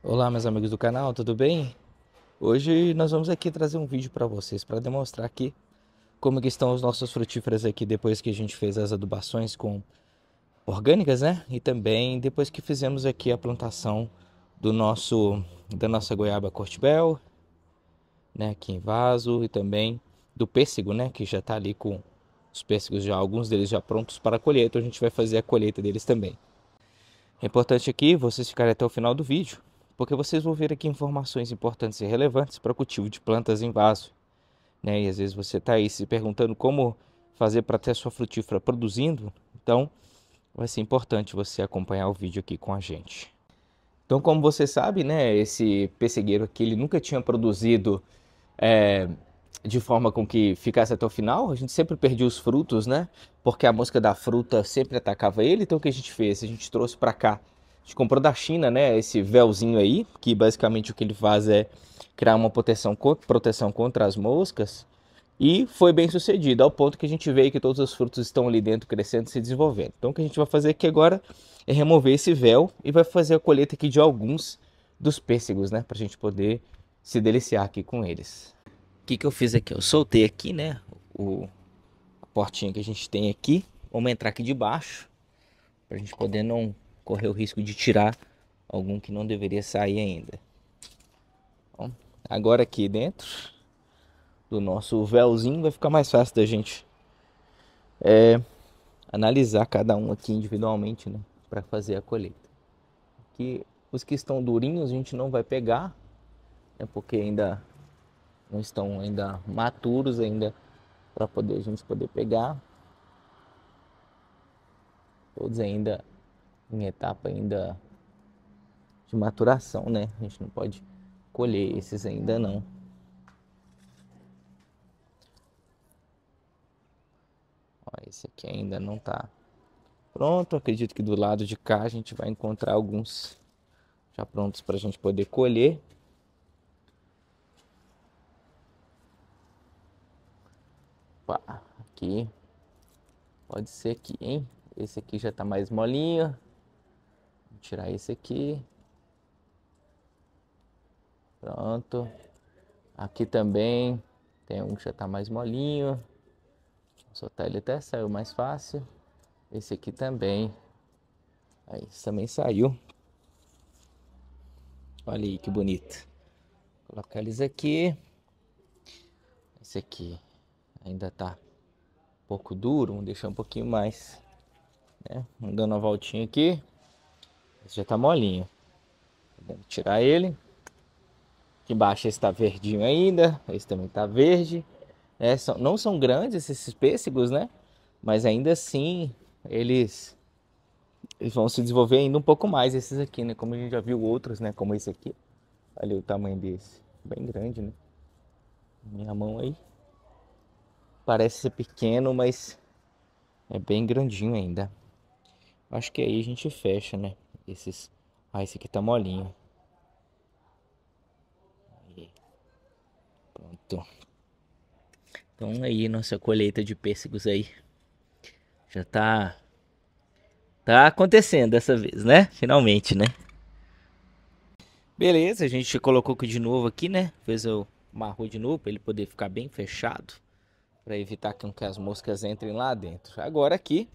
Olá meus amigos do canal, tudo bem? Hoje nós vamos aqui trazer um vídeo para vocês para demonstrar aqui como que estão os nossos frutíferas aqui depois que a gente fez as adubações com orgânicas, né? E também depois que fizemos aqui a plantação do nosso da nossa goiaba cortibel, né, aqui em vaso e também do pêssego, né, que já está ali com os pêssegos já alguns deles já prontos para a colheita, então a gente vai fazer a colheita deles também. É importante aqui vocês ficarem até o final do vídeo porque vocês vão ver aqui informações importantes e relevantes para o cultivo de plantas em vaso. Né? E às vezes você está aí se perguntando como fazer para ter a sua frutífera produzindo, então vai ser importante você acompanhar o vídeo aqui com a gente. Então, como você sabe, né, esse pessegueiro aqui ele nunca tinha produzido é, de forma com que ficasse até o final. A gente sempre perdia os frutos, né? Porque a mosca da fruta sempre atacava ele. Então, o que a gente fez? A gente trouxe para cá gente comprou da China, né? Esse véuzinho aí, que basicamente o que ele faz é criar uma proteção, proteção contra as moscas. E foi bem sucedido, ao ponto que a gente vê que todos os frutos estão ali dentro crescendo e se desenvolvendo. Então o que a gente vai fazer aqui agora é remover esse véu e vai fazer a colheita aqui de alguns dos pêssegos, né? Pra gente poder se deliciar aqui com eles. O que, que eu fiz aqui? Eu soltei aqui, né? O a portinha que a gente tem aqui. Vamos entrar aqui de baixo pra gente poder não correr o risco de tirar algum que não deveria sair ainda. Bom, agora aqui dentro do nosso véuzinho vai ficar mais fácil da gente é, analisar cada um aqui individualmente, né, para fazer a colheita. Aqui os que estão durinhos a gente não vai pegar, né, porque ainda não estão ainda maturos ainda para poder a gente poder pegar. Todos ainda em etapa ainda de maturação, né? A gente não pode colher esses ainda não. Ó, esse aqui ainda não tá pronto. Acredito que do lado de cá a gente vai encontrar alguns já prontos para a gente poder colher. Opa, aqui. Pode ser aqui, hein? Esse aqui já tá mais molinho. Vou tirar esse aqui. Pronto. Aqui também tem um que já está mais molinho. Vou soltar ele até, saiu mais fácil. Esse aqui também. Aí, esse também saiu. Olha aí que bonito. Vou colocar eles aqui. Esse aqui ainda tá um pouco duro, vamos deixar um pouquinho mais. Né? Vamos dando uma voltinha aqui. Esse já está molinho. Podemos tá tirar ele. Aqui embaixo esse está verdinho ainda. Esse também está verde. É, são, não são grandes esses pêssegos, né? Mas ainda assim, eles, eles, vão se desenvolver ainda um pouco mais, esses aqui, né? Como a gente já viu outros, né? Como esse aqui. Olha o tamanho desse. Bem grande, né? Minha mão aí. Parece ser pequeno, mas é bem grandinho ainda. Acho que aí a gente fecha, né? esses. Ah, esse aqui tá molinho. Aí. Pronto. Então aí nossa colheita de pêssegos aí. Já tá. Tá acontecendo dessa vez, né? Finalmente, né? Beleza, a gente colocou aqui de novo aqui, né? Fez o marro de novo para ele poder ficar bem fechado. para evitar que, que as moscas entrem lá dentro. Agora aqui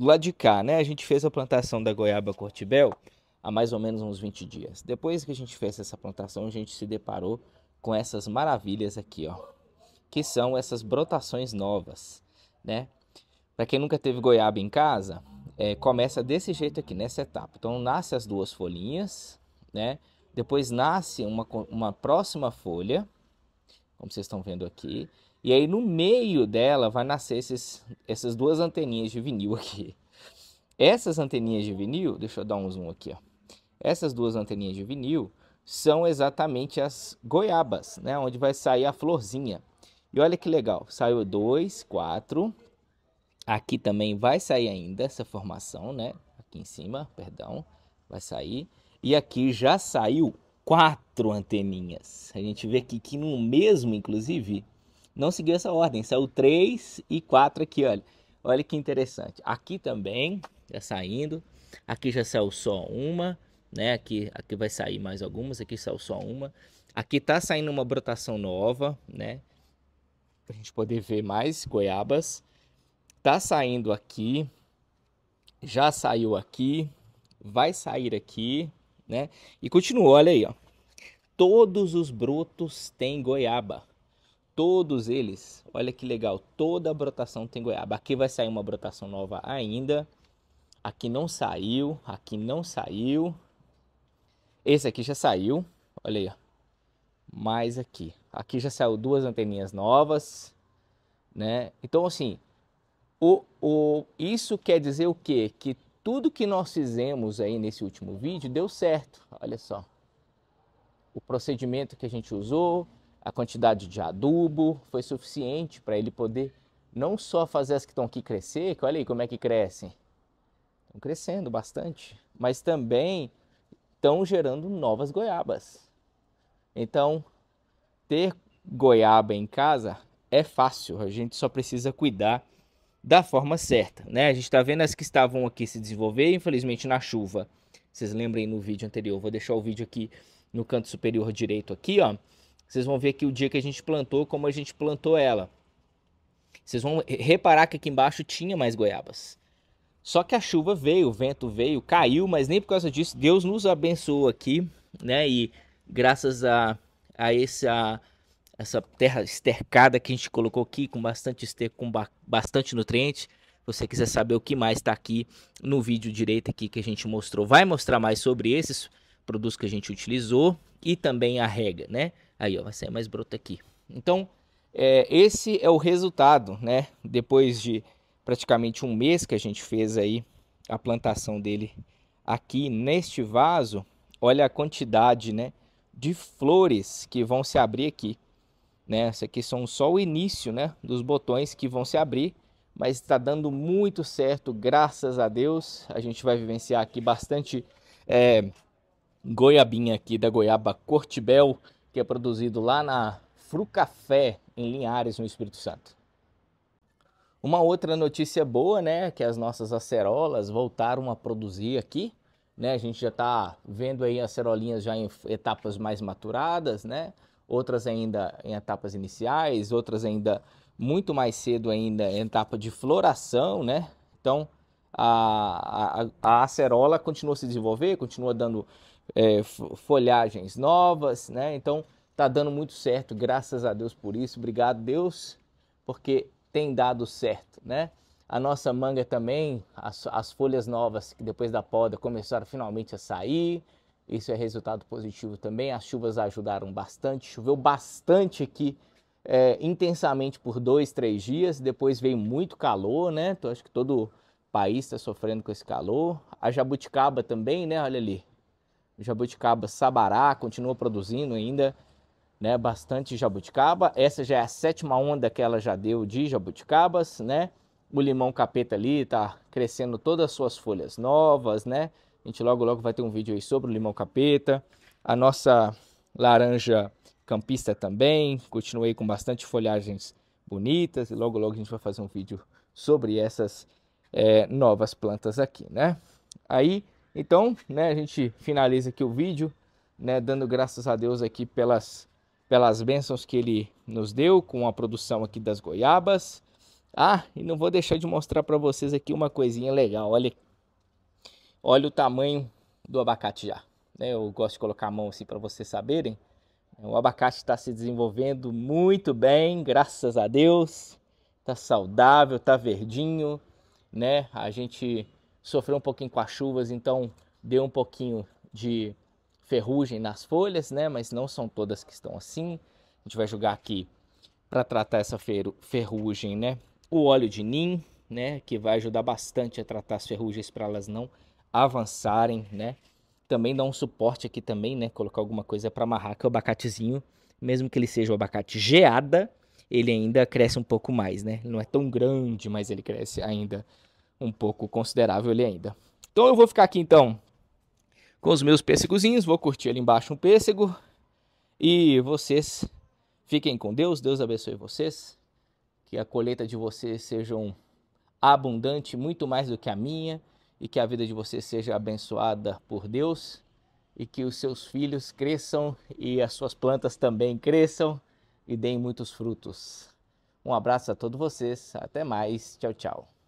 do lado de cá, né? A gente fez a plantação da goiaba cortibel há mais ou menos uns 20 dias. Depois que a gente fez essa plantação, a gente se deparou com essas maravilhas aqui, ó, que são essas brotações novas, né? Para quem nunca teve goiaba em casa, é, começa desse jeito aqui, nessa etapa. Então nasce as duas folhinhas, né? Depois nasce uma, uma próxima folha, como vocês estão vendo aqui. E aí no meio dela vai nascer esses, essas duas anteninhas de vinil aqui. Essas anteninhas de vinil, deixa eu dar um zoom aqui, ó. Essas duas anteninhas de vinil são exatamente as goiabas, né? Onde vai sair a florzinha. E olha que legal, saiu dois, quatro. Aqui também vai sair ainda essa formação, né? Aqui em cima, perdão, vai sair. E aqui já saiu quatro anteninhas. A gente vê aqui que no mesmo, inclusive, não seguiu essa ordem, saiu 3 e 4 aqui, olha. Olha que interessante. Aqui também, já saindo. Aqui já saiu só uma, né? Aqui, aqui vai sair mais algumas, aqui saiu só uma. Aqui tá saindo uma brotação nova, né? Pra gente poder ver mais goiabas. Tá saindo aqui, já saiu aqui, vai sair aqui, né? E continua, olha aí, ó. Todos os brotos têm goiaba todos eles, olha que legal, toda a brotação tem goiaba. Aqui vai sair uma brotação nova ainda. Aqui não saiu, aqui não saiu. Esse aqui já saiu, olha aí, ó. Mais aqui. Aqui já saiu duas anteninhas novas, né? Então, assim, o, o, isso quer dizer o quê? Que tudo que nós fizemos aí nesse último vídeo deu certo. Olha só. O procedimento que a gente usou, a quantidade de adubo foi suficiente para ele poder não só fazer as que estão aqui crescer, que olha aí como é que crescem, estão crescendo bastante, mas também estão gerando novas goiabas. Então, ter goiaba em casa é fácil, a gente só precisa cuidar da forma certa, né? A gente está vendo as que estavam aqui se desenvolver, infelizmente na chuva. Vocês lembrem no vídeo anterior, vou deixar o vídeo aqui no canto superior direito aqui, ó. Vocês vão ver aqui o dia que a gente plantou, como a gente plantou ela. Vocês vão reparar que aqui embaixo tinha mais goiabas. Só que a chuva veio, o vento veio, caiu, mas nem por causa disso Deus nos abençoou aqui, né? E graças a, a essa essa terra estercada que a gente colocou aqui com bastante esterco, com ba bastante nutriente. Se você quiser saber o que mais está aqui no vídeo direito aqui que a gente mostrou, vai mostrar mais sobre esses produtos que a gente utilizou e também a rega, né? Aí, ó, vai sair mais broto aqui. Então, é, esse é o resultado, né? Depois de praticamente um mês que a gente fez aí a plantação dele aqui neste vaso, olha a quantidade, né? De flores que vão se abrir aqui. Né? Essa aqui são só o início, né? Dos botões que vão se abrir mas está dando muito certo, graças a Deus. A gente vai vivenciar aqui bastante é, goiabinha aqui da goiaba Cortibel, que é produzido lá na Frucafé, em Linhares, no Espírito Santo. Uma outra notícia boa, né, que as nossas acerolas voltaram a produzir aqui, né? A gente já está vendo aí acerolinhas já em etapas mais maturadas, né? Outras ainda em etapas iniciais, outras ainda muito mais cedo ainda em etapa de floração, né? Então, a, a, a acerola continua se desenvolver, continua dando é, folhagens novas, né? Então tá dando muito certo, graças a Deus por isso. Obrigado, Deus, porque tem dado certo, né? A nossa manga também, as, as folhas novas que depois da poda começaram finalmente a sair. Isso é resultado positivo também. As chuvas ajudaram bastante. Choveu bastante aqui, é, intensamente por dois, três dias. Depois veio muito calor, né? Então, acho que todo o país está sofrendo com esse calor. A jabuticaba também, né? Olha ali, jabuticaba Sabará continua produzindo ainda né, bastante jabuticaba. Essa já é a sétima onda que ela já deu de jabuticabas, né? O limão capeta ali tá crescendo todas as suas folhas novas, né? A gente logo logo vai ter um vídeo aí sobre o limão capeta. A nossa laranja campista também, continuei com bastante folhagens bonitas e logo logo a gente vai fazer um vídeo sobre essas é, novas plantas aqui, né? Aí então, né, a gente finaliza aqui o vídeo, né, dando graças a Deus aqui pelas pelas bênçãos que ele nos deu com a produção aqui das goiabas. Ah, e não vou deixar de mostrar para vocês aqui uma coisinha legal. Olha, olha o tamanho do abacate já. Né? Eu gosto de colocar a mão assim para vocês saberem. O abacate está se desenvolvendo muito bem, graças a Deus. Está saudável, está verdinho, né? A gente sofreu um pouquinho com as chuvas, então deu um pouquinho de ferrugem nas folhas, né? Mas não são todas que estão assim. A gente vai jogar aqui para tratar essa ferrugem, né? O óleo de nim, né? Que vai ajudar bastante a tratar as ferrugens para elas não avançarem, né? Também dá um suporte aqui também, né? Colocar alguma coisa para amarrar, que é o abacatezinho. Mesmo que ele seja o abacate geada, ele ainda cresce um pouco mais, né? Ele não é tão grande, mas ele cresce ainda um pouco considerável ali ainda. Então eu vou ficar aqui então com os meus pêssegozinhos, vou curtir ali embaixo um pêssego e vocês fiquem com Deus, Deus abençoe vocês, que a colheita de vocês seja abundante, muito mais do que a minha, e que a vida de vocês seja abençoada por Deus e que os seus filhos cresçam e as suas plantas também cresçam e deem muitos frutos. Um abraço a todos vocês, até mais, tchau, tchau.